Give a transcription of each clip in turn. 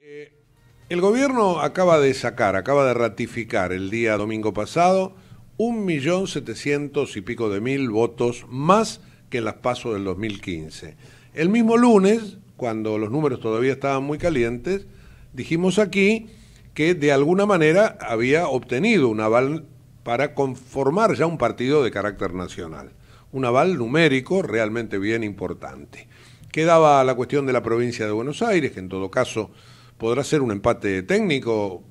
Eh, el gobierno acaba de sacar, acaba de ratificar el día domingo pasado un millón setecientos y pico de mil votos más que en las pasos del 2015. El mismo lunes, cuando los números todavía estaban muy calientes, dijimos aquí que de alguna manera había obtenido un aval para conformar ya un partido de carácter nacional. Un aval numérico realmente bien importante. Quedaba la cuestión de la provincia de Buenos Aires, que en todo caso podrá ser un empate técnico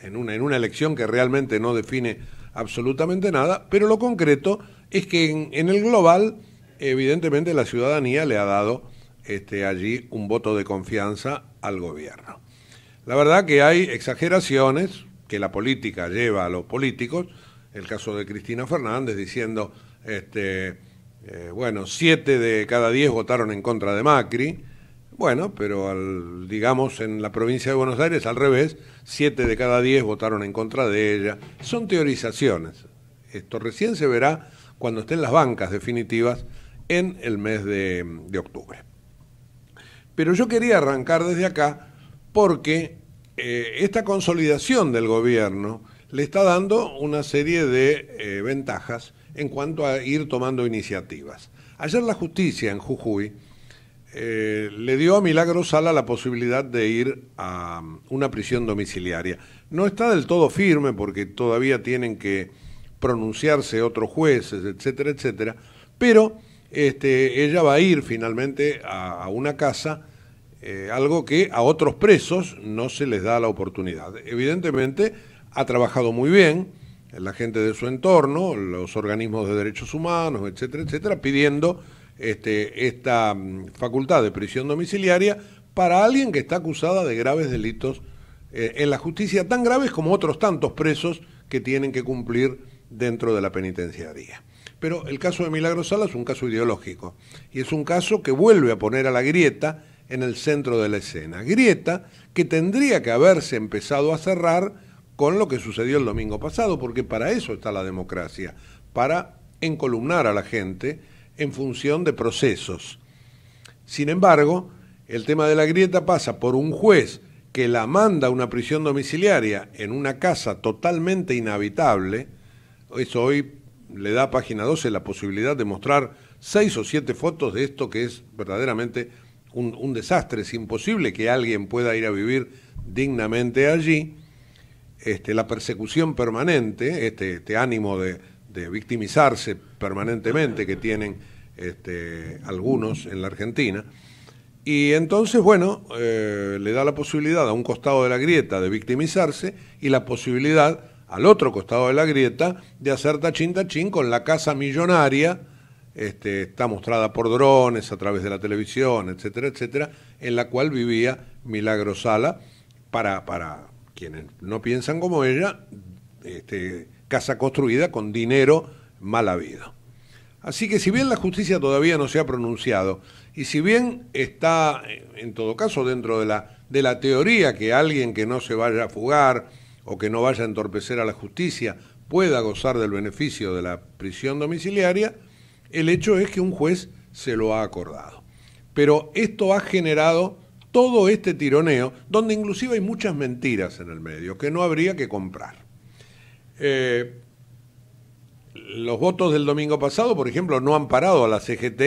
en una, elección que realmente no define absolutamente nada, pero lo concreto es que en, el global, evidentemente, la ciudadanía le ha dado este, allí un voto de confianza al gobierno. La verdad que hay exageraciones que la política lleva a los políticos, el caso de Cristina Fernández diciendo, este, eh, bueno, siete de cada diez votaron en contra de Macri, bueno, pero al, digamos en la provincia de Buenos Aires, al revés, siete de cada diez votaron en contra de ella. Son teorizaciones. Esto recién se verá cuando estén las bancas definitivas en el mes de, octubre. Pero yo quería arrancar desde acá porque eh, esta consolidación del gobierno le está dando una serie de eh, ventajas en cuanto a ir tomando iniciativas. Ayer la justicia en Jujuy eh, le dio a Milagro Sala la posibilidad de ir a um, una prisión domiciliaria. No está del todo firme porque todavía tienen que pronunciarse otros jueces, etcétera, etcétera, pero este, ella va a ir finalmente a, una casa, eh, algo que a otros presos no se les da la oportunidad. Evidentemente ha trabajado muy bien la gente de su entorno, los organismos de derechos humanos, etcétera, etcétera, pidiendo este, esta mm, facultad de prisión domiciliaria para alguien que está acusada de graves delitos eh, en la justicia, tan graves como otros tantos presos que tienen que cumplir dentro de la penitenciaría. Pero el caso de Milagro Sala es un caso ideológico y es un caso que vuelve a poner a la grieta en el centro de la escena. Grieta que tendría que haberse empezado a cerrar con lo que sucedió el domingo pasado, porque para eso está la democracia, para encolumnar a la gente en función de procesos. Sin embargo, el tema de la grieta pasa por un juez que la manda a una prisión domiciliaria en una casa totalmente inhabitable. Eso hoy le da a página 12 la posibilidad de mostrar seis o siete fotos de esto que es verdaderamente un, desastre. Es imposible que alguien pueda ir a vivir dignamente allí. Este, la persecución permanente, este, este ánimo de victimizarse permanentemente que tienen este, algunos en la Argentina. Y entonces, bueno, eh, le da la posibilidad a un costado de la grieta de victimizarse y la posibilidad al otro costado de la grieta de hacer tachín tachín con la casa millonaria, este, está mostrada por drones a través de la televisión, etcétera, etcétera, en la cual vivía Milagro Sala, para, para quienes no piensan como ella, este, casa construida con dinero mal habido. Así que si bien la justicia todavía no se ha pronunciado, y si bien está, en todo caso, dentro de la, de la teoría que alguien que no se vaya a fugar o que no vaya a entorpecer a la justicia pueda gozar del beneficio de la prisión domiciliaria, el hecho es que un juez se lo ha acordado. Pero esto ha generado todo este tironeo, donde inclusive hay muchas mentiras en el medio que no habría que comprar. Eh, los votos del domingo pasado, por ejemplo, no han parado a la CGT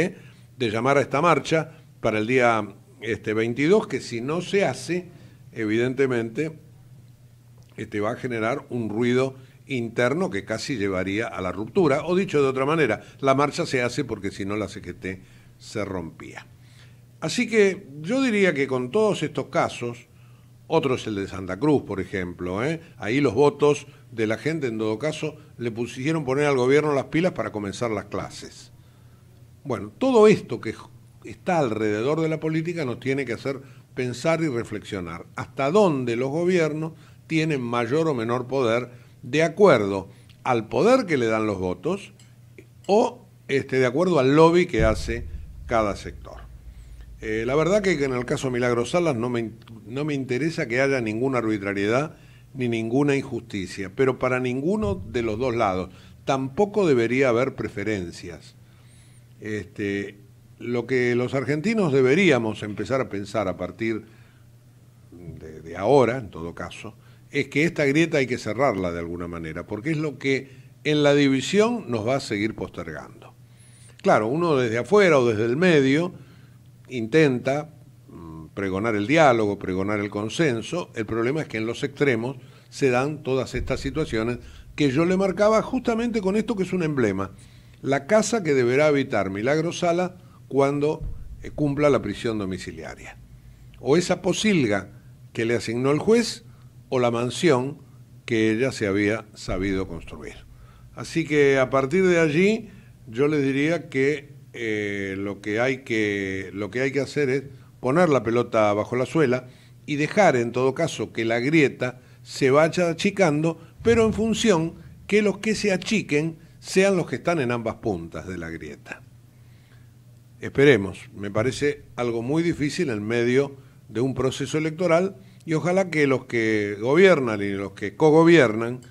de llamar a esta marcha para el día 22, este, que si no se hace, evidentemente, este, va a generar un ruido interno que casi llevaría a la ruptura. O dicho de otra manera, la marcha se hace porque si no la CGT se rompía. Así que yo diría que con todos estos casos, otro es el de Santa Cruz, por ejemplo, ¿eh? ahí los votos de la gente, en todo caso, le pusieron poner al gobierno las pilas para comenzar las clases. Bueno, todo esto que está alrededor de la política nos tiene que hacer pensar y reflexionar hasta dónde los gobiernos tienen mayor o menor poder de acuerdo al poder que le dan los votos o este, de acuerdo al lobby que hace cada sector. Eh, la verdad que en el caso Milagro Salas no me, no me interesa que haya ninguna arbitrariedad ni ninguna injusticia, pero para ninguno de los dos lados. Tampoco debería haber preferencias. Este, lo que los argentinos deberíamos empezar a pensar a partir de, de ahora, en todo caso, es que esta grieta hay que cerrarla de alguna manera, porque es lo que en la división nos va a seguir postergando. Claro, uno desde afuera o desde el medio intenta pregonar el diálogo, pregonar el consenso. El problema es que en los extremos se dan todas estas situaciones que yo le marcaba justamente con esto que es un emblema. La casa que deberá habitar Milagro Sala cuando eh, cumpla la prisión domiciliaria. O esa posilga que le asignó el juez o la mansión que ella se había sabido construir. Así que a partir de allí yo les diría que, eh, lo, que hay que lo que hay que hacer es poner la pelota bajo la suela y dejar en todo caso que la grieta se vaya achicando, pero en función que los que se achiquen sean los que están en ambas puntas de la grieta. Esperemos, me parece algo muy difícil en medio de un proceso electoral y ojalá que los que gobiernan y los que cogobiernan,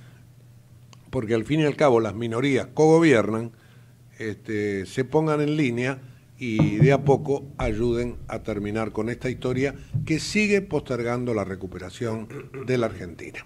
porque al fin y al cabo las minorías cogobiernan, este, se pongan en línea y de a poco ayuden a terminar con esta historia que sigue postergando la recuperación de la Argentina.